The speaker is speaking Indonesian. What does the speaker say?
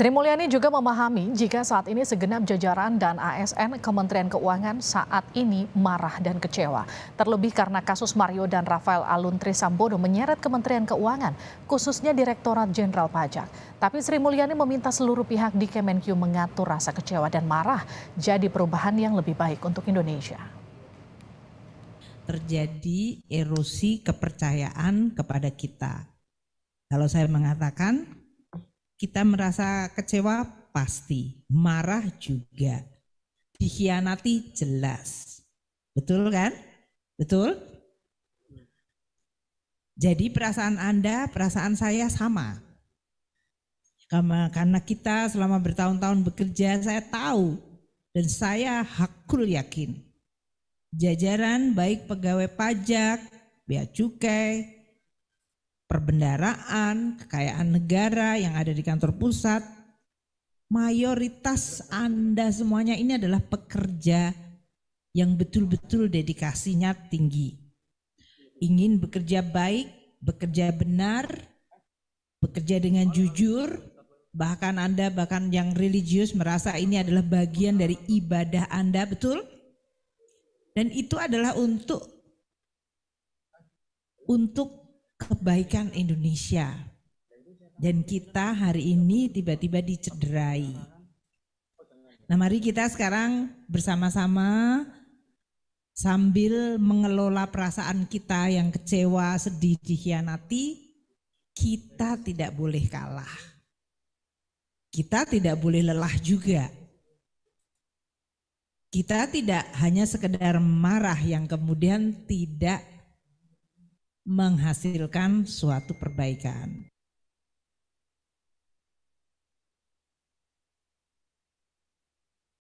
Sri Mulyani juga memahami jika saat ini segenap jajaran dan ASN Kementerian Keuangan saat ini marah dan kecewa. Terlebih karena kasus Mario dan Rafael Alun Trisambodo menyeret Kementerian Keuangan, khususnya Direktorat Jenderal Pajak. Tapi Sri Mulyani meminta seluruh pihak di Kemenkyu mengatur rasa kecewa dan marah jadi perubahan yang lebih baik untuk Indonesia. Terjadi erosi kepercayaan kepada kita. Kalau saya mengatakan kita merasa kecewa pasti, marah juga, dikhianati jelas. Betul kan? Betul? Jadi perasaan Anda, perasaan saya sama. Karena kita selama bertahun-tahun bekerja, saya tahu dan saya hakul yakin. Jajaran baik pegawai pajak, bea cukai, perbendaraan, kekayaan negara yang ada di kantor pusat, mayoritas Anda semuanya ini adalah pekerja yang betul-betul dedikasinya tinggi. Ingin bekerja baik, bekerja benar, bekerja dengan jujur, bahkan Anda bahkan yang religius merasa ini adalah bagian dari ibadah Anda, betul? Dan itu adalah untuk untuk kebaikan Indonesia. Dan kita hari ini tiba-tiba dicederai. Nah mari kita sekarang bersama-sama sambil mengelola perasaan kita yang kecewa, sedih, dikhianati, kita tidak boleh kalah. Kita tidak boleh lelah juga. Kita tidak hanya sekedar marah yang kemudian tidak menghasilkan suatu perbaikan.